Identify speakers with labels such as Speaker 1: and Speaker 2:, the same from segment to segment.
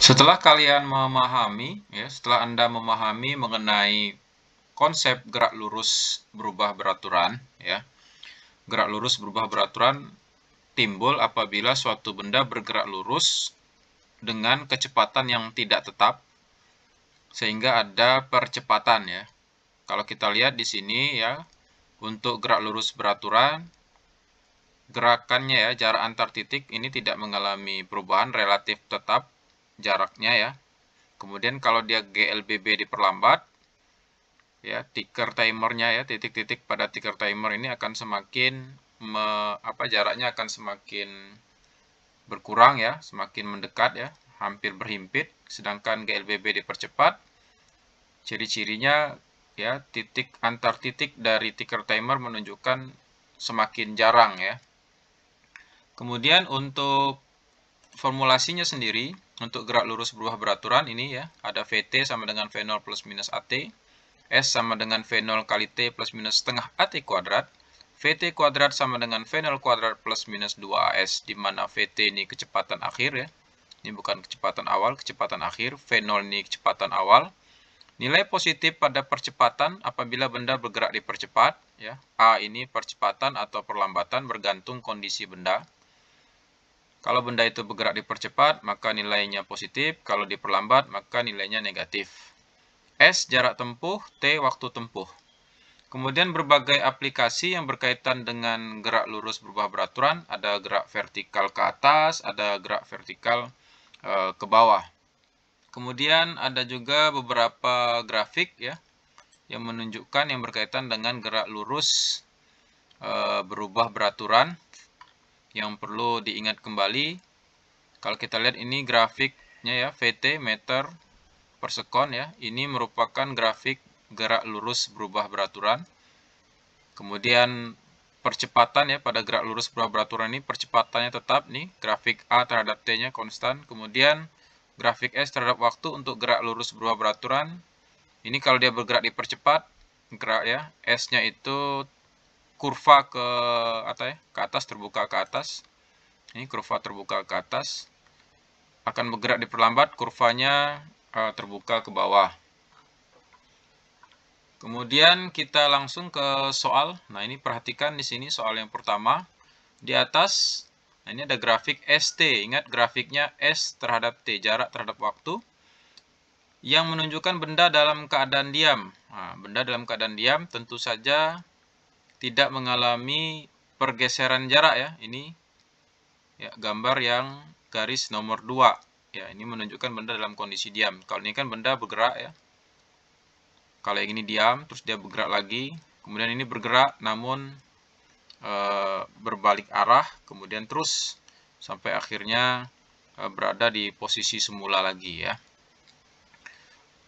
Speaker 1: Setelah kalian memahami, ya, setelah Anda memahami mengenai konsep gerak lurus berubah beraturan, ya, gerak lurus berubah beraturan timbul apabila suatu benda bergerak lurus dengan kecepatan yang tidak tetap, sehingga ada percepatan ya. Kalau kita lihat di sini ya, untuk gerak lurus beraturan, gerakannya ya, jarak antar titik ini tidak mengalami perubahan relatif tetap jaraknya ya. Kemudian kalau dia GLBB diperlambat, ya ticker timernya ya titik-titik pada ticker timer ini akan semakin me, apa jaraknya akan semakin berkurang ya, semakin mendekat ya, hampir berhimpit. Sedangkan GLBB dipercepat, ciri-cirinya ya titik antar titik dari ticker timer menunjukkan semakin jarang ya. Kemudian untuk formulasinya sendiri, untuk gerak lurus berubah beraturan ini ya, ada VT sama dengan V0 plus minus AT, S sama dengan V0 kali T plus minus setengah AT kuadrat, VT kuadrat sama dengan V0 kuadrat plus minus 2AS, di mana VT ini kecepatan akhir ya, ini bukan kecepatan awal, kecepatan akhir, V0 ini kecepatan awal, Nilai positif pada percepatan apabila benda bergerak dipercepat, ya. A ini percepatan atau perlambatan bergantung kondisi benda. Kalau benda itu bergerak dipercepat, maka nilainya positif. Kalau diperlambat, maka nilainya negatif. S jarak tempuh, T waktu tempuh. Kemudian berbagai aplikasi yang berkaitan dengan gerak lurus berubah beraturan. Ada gerak vertikal ke atas, ada gerak vertikal e, ke bawah. Kemudian ada juga beberapa grafik ya yang menunjukkan yang berkaitan dengan gerak lurus e, berubah beraturan yang perlu diingat kembali kalau kita lihat ini grafiknya ya VT meter per sekon ya ini merupakan grafik gerak lurus berubah beraturan kemudian percepatan ya pada gerak lurus berubah beraturan ini percepatannya tetap nih grafik A terhadap T nya konstan kemudian grafik S terhadap waktu untuk gerak lurus berubah beraturan ini kalau dia bergerak dipercepat gerak ya S nya itu kurva ke apa ya, ke atas terbuka ke atas. Ini kurva terbuka ke atas akan bergerak diperlambat, kurvanya uh, terbuka ke bawah. Kemudian kita langsung ke soal. Nah, ini perhatikan di sini soal yang pertama. Di atas, nah ini ada grafik ST. Ingat grafiknya S terhadap T, jarak terhadap waktu. Yang menunjukkan benda dalam keadaan diam. Nah, benda dalam keadaan diam tentu saja tidak mengalami pergeseran jarak ya. Ini ya gambar yang garis nomor 2. Ya, ini menunjukkan benda dalam kondisi diam. Kalau ini kan benda bergerak ya. Kalau yang ini diam, terus dia bergerak lagi. Kemudian ini bergerak namun e, berbalik arah, kemudian terus sampai akhirnya e, berada di posisi semula lagi ya.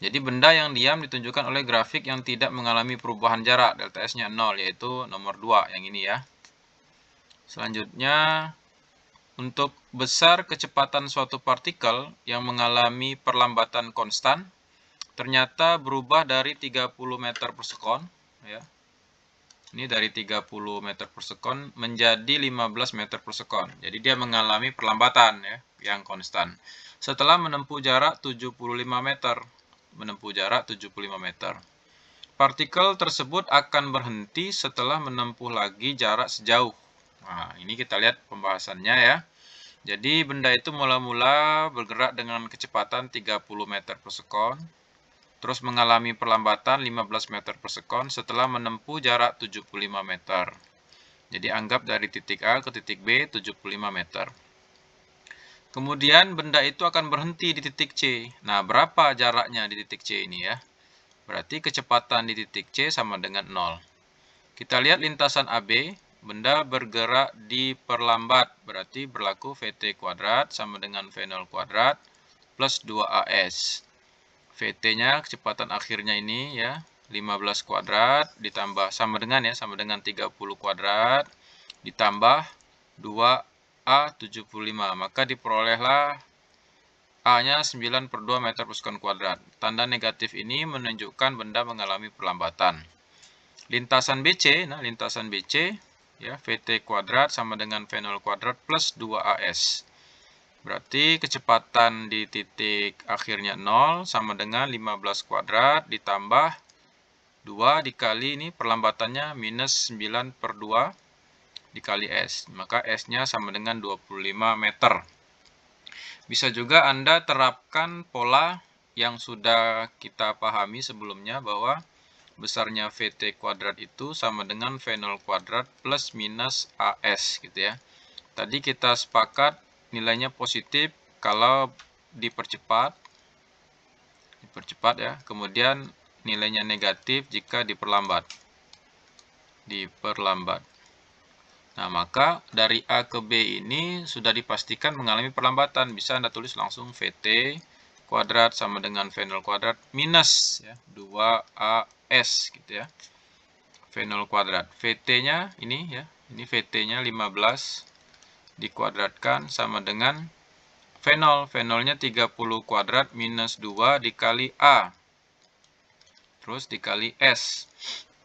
Speaker 1: Jadi benda yang diam ditunjukkan oleh grafik yang tidak mengalami perubahan jarak, delta S-nya 0, yaitu nomor 2, yang ini ya. Selanjutnya, untuk besar kecepatan suatu partikel yang mengalami perlambatan konstan, ternyata berubah dari 30 meter per sekon, ya. Ini dari 30 meter per sekon menjadi 15 meter per sekon. Jadi dia mengalami perlambatan ya, yang konstan. Setelah menempuh jarak 75 meter, menempuh jarak 75 meter. Partikel tersebut akan berhenti setelah menempuh lagi jarak sejauh. Nah, ini kita lihat pembahasannya ya. Jadi benda itu mula-mula bergerak dengan kecepatan 30 meter per sekon, terus mengalami perlambatan 15 meter per sekon setelah menempuh jarak 75 meter. Jadi anggap dari titik A ke titik B 75 meter. Kemudian benda itu akan berhenti di titik C. Nah, berapa jaraknya di titik C ini ya? Berarti kecepatan di titik C sama dengan 0. Kita lihat lintasan AB, benda bergerak di perlambat, Berarti berlaku VT kuadrat sama dengan V0 kuadrat plus 2AS. VT-nya kecepatan akhirnya ini ya, 15 kuadrat ditambah sama dengan ya, sama dengan 30 kuadrat ditambah 2 A 75. Maka diperolehlah A-nya 9 per 2 meter persekuan kuadrat. Tanda negatif ini menunjukkan benda mengalami perlambatan. Lintasan BC, nah lintasan BC, ya VT kuadrat sama dengan V0 kuadrat plus 2AS. Berarti kecepatan di titik akhirnya 0 sama dengan 15 kuadrat ditambah 2 dikali ini perlambatannya minus 9 per 2 dikali S. Maka S-nya sama dengan 25 meter. Bisa juga Anda terapkan pola yang sudah kita pahami sebelumnya bahwa besarnya VT kuadrat itu sama dengan V0 kuadrat plus minus AS gitu ya. Tadi kita sepakat nilainya positif kalau dipercepat dipercepat ya. Kemudian nilainya negatif jika diperlambat. Diperlambat. Nah, maka dari A ke B ini sudah dipastikan mengalami perlambatan. Bisa Anda tulis langsung VT kuadrat sama dengan V0 kuadrat minus ya, 2AS gitu ya. V0 kuadrat. VT-nya ini ya, ini VT-nya 15 dikuadratkan sama dengan V0. V0-nya 30 kuadrat minus 2 dikali A. Terus dikali S.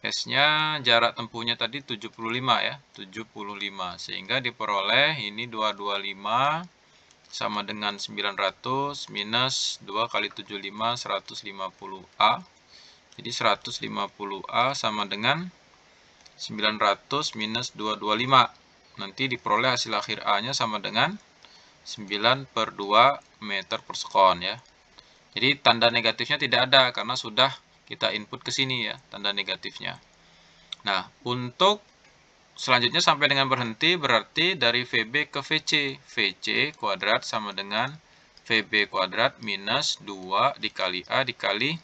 Speaker 1: S-nya jarak tempuhnya tadi 75 ya, 75 sehingga diperoleh ini 225 sama dengan 900 minus 2 kali 75 150A. Jadi 150A sama dengan 900 minus 225. Nanti diperoleh hasil akhir A-nya sama dengan 9 per 2 meter per sekon ya. Jadi tanda negatifnya tidak ada karena sudah kita input ke sini ya, tanda negatifnya. Nah, untuk selanjutnya sampai dengan berhenti berarti dari VB ke VC. VC kuadrat sama dengan VB kuadrat minus 2 dikali A dikali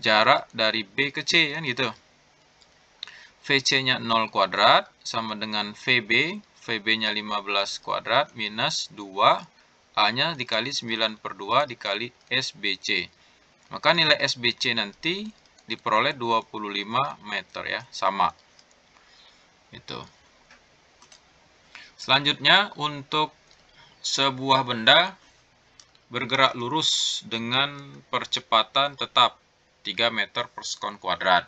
Speaker 1: jarak dari B ke C kan gitu. VC-nya 0 kuadrat sama dengan VB, VB-nya 15 kuadrat minus 2, A-nya dikali 9 per 2 dikali SBC. Maka nilai SBC nanti diperoleh 25 meter ya, sama. Itu. Selanjutnya untuk sebuah benda bergerak lurus dengan percepatan tetap 3 meter per sekon kuadrat.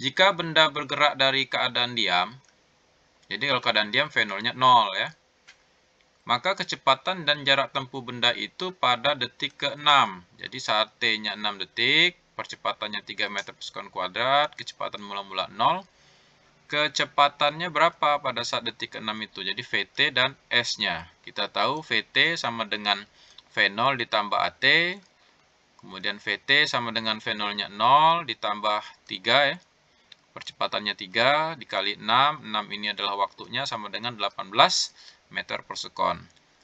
Speaker 1: Jika benda bergerak dari keadaan diam, jadi kalau keadaan diam V0-nya 0 ya. Maka kecepatan dan jarak tempuh benda itu pada detik ke-6. Jadi saat T-nya 6 detik, percepatannya 3 meter per sekon kuadrat, kecepatan mula-mula 0. Kecepatannya berapa pada saat detik ke-6 itu? Jadi VT dan S-nya. Kita tahu VT sama dengan V0 ditambah AT, kemudian VT sama dengan V0-nya 0 ditambah 3 ya. Percepatannya 3 dikali 6, 6 ini adalah waktunya sama dengan 18 meter persekon.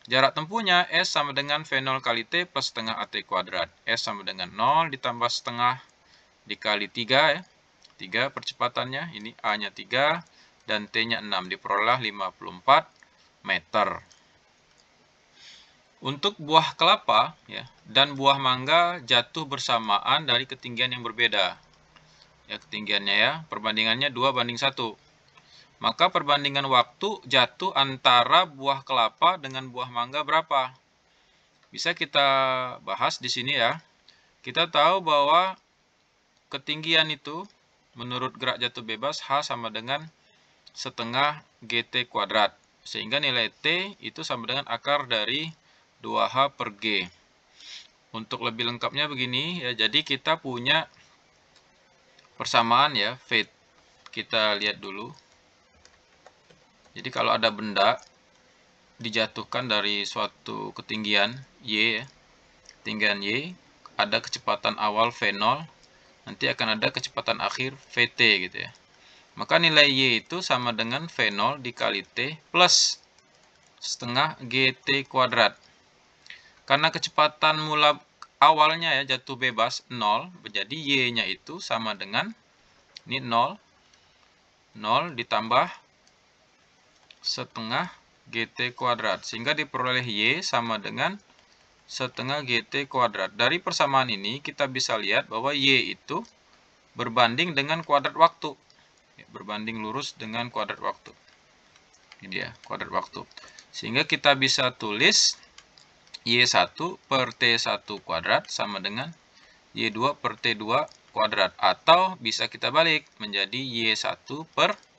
Speaker 1: Jarak tempuhnya S sama dengan V0 kali T plus setengah AT kuadrat. S sama dengan 0 ditambah setengah dikali 3 ya. 3 percepatannya, ini A-nya 3 dan T-nya 6. Diperoleh 54 meter. Untuk buah kelapa ya, dan buah mangga jatuh bersamaan dari ketinggian yang berbeda. Ya, ketinggiannya ya, perbandingannya 2 banding 1. Maka perbandingan waktu jatuh antara buah kelapa dengan buah mangga berapa? Bisa kita bahas di sini ya. Kita tahu bahwa ketinggian itu menurut gerak jatuh bebas H sama dengan setengah GT kuadrat. Sehingga nilai T itu sama dengan akar dari 2H per G. Untuk lebih lengkapnya begini ya, jadi kita punya persamaan ya, fit. Kita lihat dulu. Jadi kalau ada benda dijatuhkan dari suatu ketinggian y ya. Ketinggian y ada kecepatan awal v0, nanti akan ada kecepatan akhir vt gitu ya. Maka nilai y itu sama dengan v0 dikali t plus setengah gt kuadrat. Karena kecepatan mula awalnya ya jatuh bebas 0, jadi y-nya itu sama dengan ini 0 0 ditambah setengah GT kuadrat. Sehingga diperoleh Y sama dengan setengah GT kuadrat. Dari persamaan ini kita bisa lihat bahwa Y itu berbanding dengan kuadrat waktu. Ya, berbanding lurus dengan kuadrat waktu. Ini dia, kuadrat waktu. Sehingga kita bisa tulis Y1 per T1 kuadrat sama dengan Y2 per T2 kuadrat. Atau bisa kita balik menjadi Y1 per T2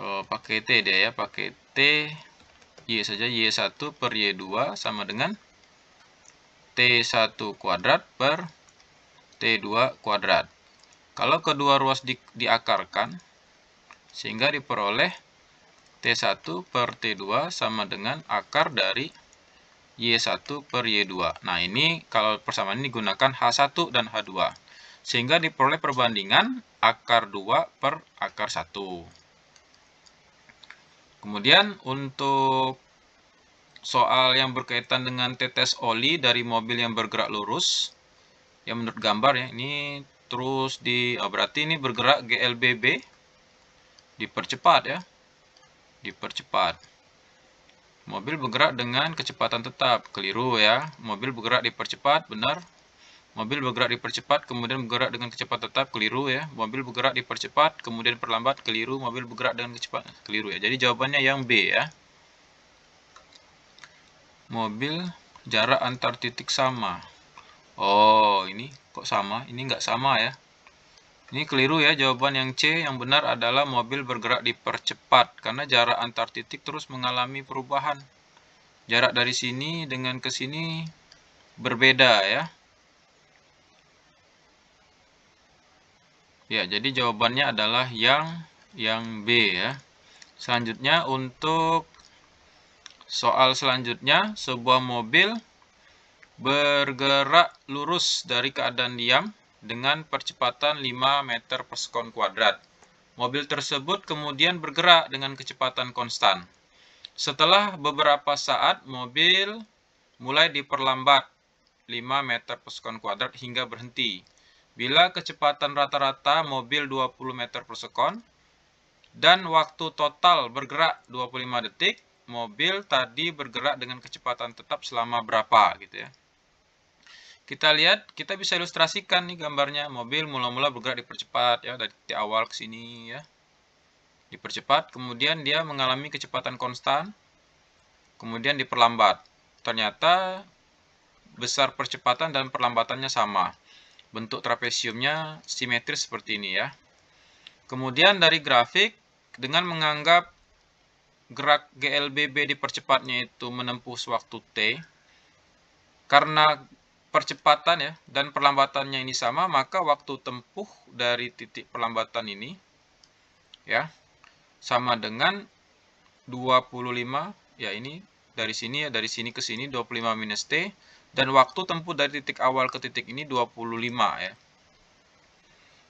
Speaker 1: Oh, pakai T dia ya, pakai T Y saja, Y1 per Y2 sama dengan T1 kuadrat per T2 kuadrat. Kalau kedua ruas di, diakarkan, sehingga diperoleh T1 per T2 sama dengan akar dari Y1 per Y2. Nah, ini kalau persamaan ini digunakan H1 dan H2. Sehingga diperoleh perbandingan akar 2 per akar 1. Kemudian untuk soal yang berkaitan dengan tetes oli dari mobil yang bergerak lurus, yang menurut gambar ya, ini terus di, oh berarti ini bergerak GLBB, dipercepat ya, dipercepat. Mobil bergerak dengan kecepatan tetap, keliru ya, mobil bergerak dipercepat, benar, Mobil bergerak dipercepat, kemudian bergerak dengan kecepatan tetap, keliru ya. Mobil bergerak dipercepat, kemudian perlambat, keliru. Mobil bergerak dengan kecepatan, keliru ya. Jadi jawabannya yang B ya. Mobil jarak antar titik sama. Oh, ini kok sama? Ini nggak sama ya. Ini keliru ya, jawaban yang C yang benar adalah mobil bergerak dipercepat karena jarak antar titik terus mengalami perubahan. Jarak dari sini dengan ke sini berbeda ya. Ya, jadi jawabannya adalah yang yang B ya. Selanjutnya untuk soal selanjutnya, sebuah mobil bergerak lurus dari keadaan diam dengan percepatan 5 meter per sekon kuadrat. Mobil tersebut kemudian bergerak dengan kecepatan konstan. Setelah beberapa saat, mobil mulai diperlambat 5 meter per sekon kuadrat hingga berhenti bila kecepatan rata-rata mobil 20 meter per sekon dan waktu total bergerak 25 detik, mobil tadi bergerak dengan kecepatan tetap selama berapa gitu ya. Kita lihat, kita bisa ilustrasikan nih gambarnya. Mobil mula-mula bergerak dipercepat ya dari titik awal ke sini ya. Dipercepat, kemudian dia mengalami kecepatan konstan, kemudian diperlambat. Ternyata besar percepatan dan perlambatannya sama bentuk trapesiumnya simetris seperti ini ya. Kemudian dari grafik, dengan menganggap gerak GLBB dipercepatnya itu menempuh waktu T, karena percepatan ya dan perlambatannya ini sama, maka waktu tempuh dari titik perlambatan ini ya sama dengan 25 ya ini dari sini ya dari sini ke sini 25 minus T dan waktu tempuh dari titik awal ke titik ini 25 ya.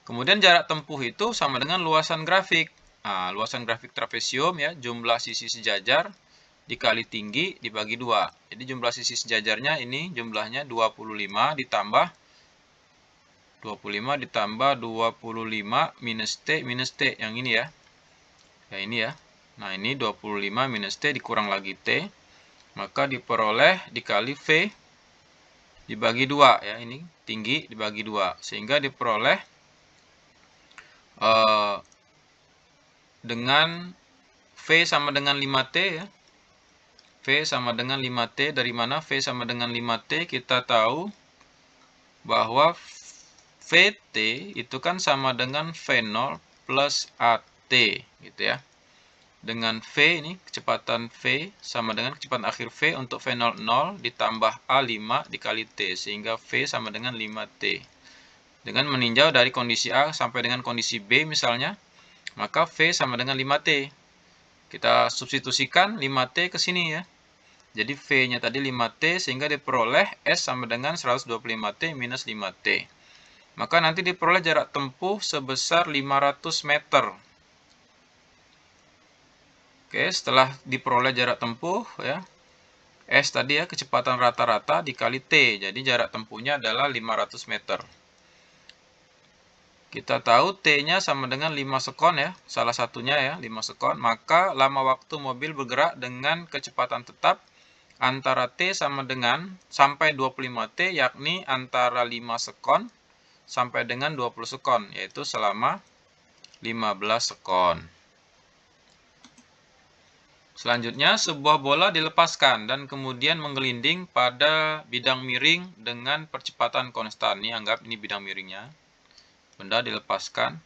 Speaker 1: Kemudian jarak tempuh itu sama dengan luasan grafik. Nah, luasan grafik trapesium ya, jumlah sisi sejajar dikali tinggi dibagi 2. Jadi jumlah sisi sejajarnya ini jumlahnya 25 ditambah 25 ditambah 25 minus T minus T yang ini ya. Ya ini ya. Nah ini 25 minus T dikurang lagi T. Maka diperoleh dikali V dibagi dua ya ini tinggi dibagi dua sehingga diperoleh eh, dengan V sama dengan 5T ya V sama dengan 5T dari mana V sama dengan 5T kita tahu bahwa VT itu kan sama dengan V0 plus AT gitu ya dengan V ini, kecepatan V sama dengan kecepatan akhir V untuk V00 ditambah A5 dikali T, sehingga V sama dengan 5T. Dengan meninjau dari kondisi A sampai dengan kondisi B misalnya, maka V sama dengan 5T. Kita substitusikan 5T ke sini ya. Jadi V-nya tadi 5T, sehingga diperoleh S sama dengan 125T minus 5T. Maka nanti diperoleh jarak tempuh sebesar 500 meter Oke, setelah diperoleh jarak tempuh ya. S tadi ya kecepatan rata-rata dikali T. Jadi jarak tempuhnya adalah 500 meter. Kita tahu T-nya sama dengan 5 sekon ya, salah satunya ya 5 sekon. Maka lama waktu mobil bergerak dengan kecepatan tetap antara T sama dengan sampai 25T yakni antara 5 sekon sampai dengan 20 sekon yaitu selama 15 sekon. Selanjutnya, sebuah bola dilepaskan dan kemudian menggelinding pada bidang miring dengan percepatan konstan. Ini anggap ini bidang miringnya. Benda dilepaskan.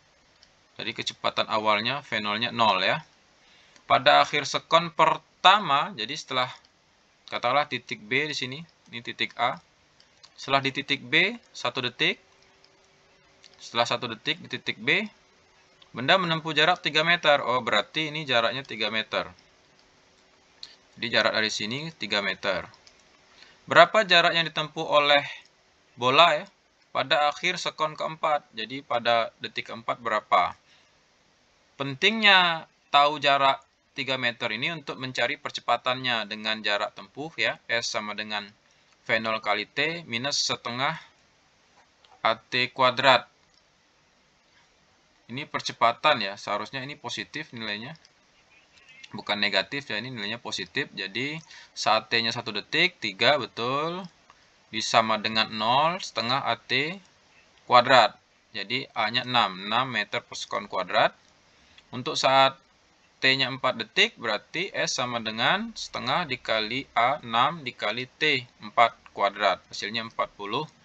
Speaker 1: Jadi kecepatan awalnya, V0-nya ya. Pada akhir sekon pertama, jadi setelah katakanlah titik B di sini, ini titik A. Setelah di titik B, satu detik. Setelah satu detik di titik B, benda menempuh jarak 3 meter. Oh, berarti ini jaraknya 3 meter. Jadi jarak dari sini 3 meter. Berapa jarak yang ditempuh oleh bola ya? Pada akhir sekon keempat, jadi pada detik keempat berapa? Pentingnya tahu jarak 3 meter ini untuk mencari percepatannya dengan jarak tempuh ya. S sama dengan V0 kali T minus setengah AT kuadrat. Ini percepatan ya, seharusnya ini positif nilainya bukan negatif ya ini nilainya positif jadi saat t nya 1 detik 3 betul disama dengan 0 setengah AT kuadrat jadi A nya 6 6 meter per sekon kuadrat untuk saat T nya 4 detik berarti S sama dengan setengah dikali A 6 dikali T 4 kuadrat hasilnya 48